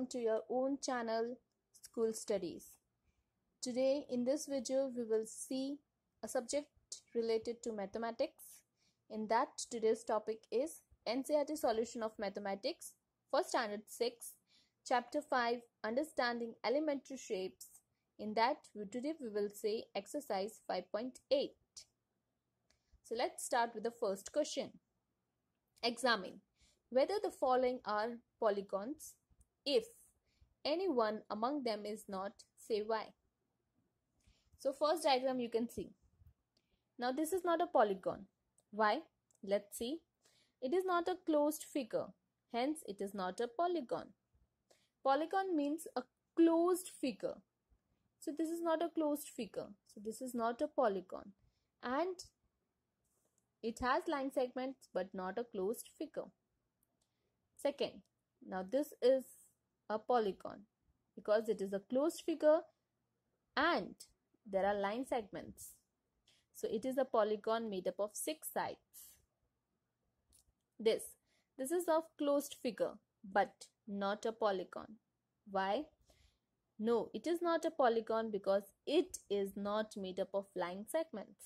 welcome to your own channel School Studies. Today in this video we will see a subject related to mathematics. In that today's topic is NCERT Solution of Mathematics for Standard 6 Chapter 5 Understanding Elementary Shapes. In that today we will say exercise 5.8. So let's start with the first question. Examine whether the following are polygons if any one among them is not, say why. So first diagram you can see. Now this is not a polygon. Why? Let's see. It is not a closed figure. Hence it is not a polygon. Polygon means a closed figure. So this is not a closed figure. So this is not a polygon. And it has line segments but not a closed figure. Second, now this is a polygon because it is a closed figure and there are line segments. So it is a polygon made up of six sides. This, this is of closed figure but not a polygon. Why? No, it is not a polygon because it is not made up of line segments.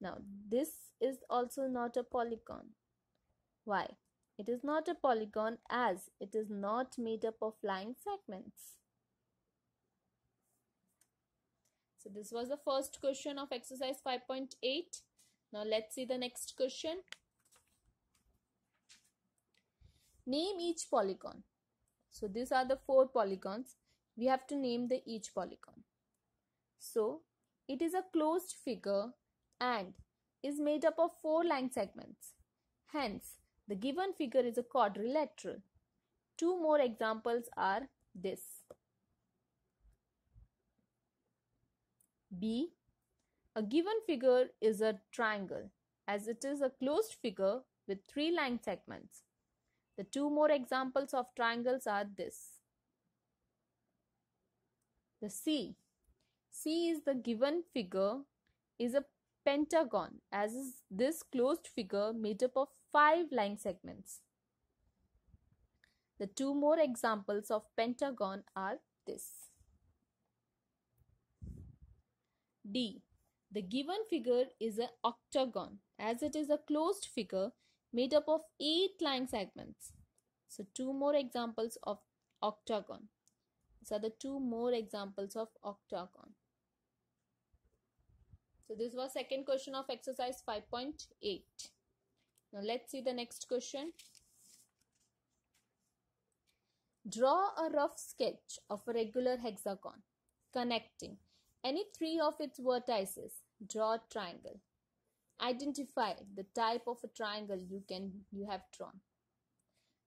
Now, this is also not a polygon. Why? It is not a polygon as it is not made up of line segments. So this was the first question of exercise 5.8. Now let's see the next question. Name each polygon. So these are the four polygons. We have to name the each polygon. So it is a closed figure and is made up of four line segments. Hence, the given figure is a quadrilateral. Two more examples are this. B. A given figure is a triangle as it is a closed figure with three line segments. The two more examples of triangles are this. The C. C is the given figure is a pentagon as is this closed figure made up of five line segments. The two more examples of pentagon are this. D. The given figure is an octagon as it is a closed figure made up of eight line segments. So two more examples of octagon. These are the two more examples of octagon. So this was second question of exercise 5.8. Now let's see the next question. Draw a rough sketch of a regular hexagon connecting any three of its vertices. Draw a triangle. Identify the type of a triangle you can you have drawn.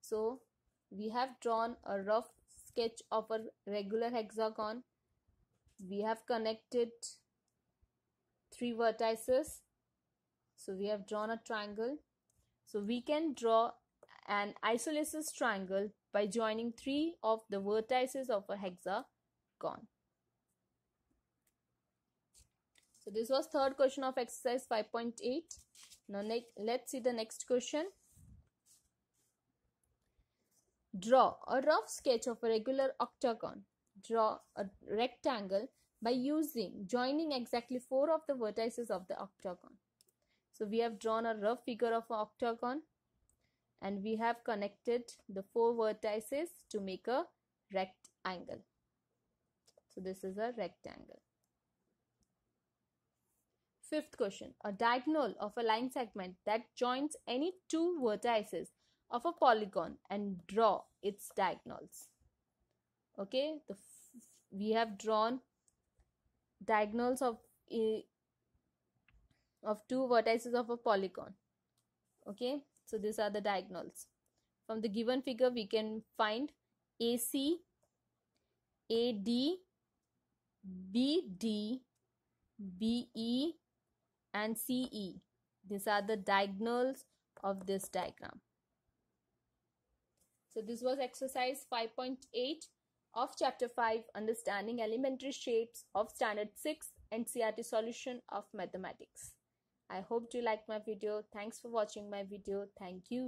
So we have drawn a rough sketch of a regular hexagon. We have connected three vertices. So we have drawn a triangle. So we can draw an isosceles triangle by joining three of the vertices of a hexagon. So this was third question of exercise 5.8. Now let's see the next question. Draw a rough sketch of a regular octagon. Draw a rectangle by using joining exactly four of the vertices of the octagon. So we have drawn a rough figure of an octagon and we have connected the four vertices to make a rectangle. So this is a rectangle. Fifth question. A diagonal of a line segment that joins any two vertices of a polygon and draw its diagonals. Okay, the we have drawn diagonals of a, of two vertices of a polygon okay so these are the diagonals from the given figure we can find AC AD BD BE and CE these are the diagonals of this diagram so this was exercise 5.8 of chapter 5 understanding elementary shapes of standard 6 and CRT solution of mathematics I hope you like my video. Thanks for watching my video. Thank you.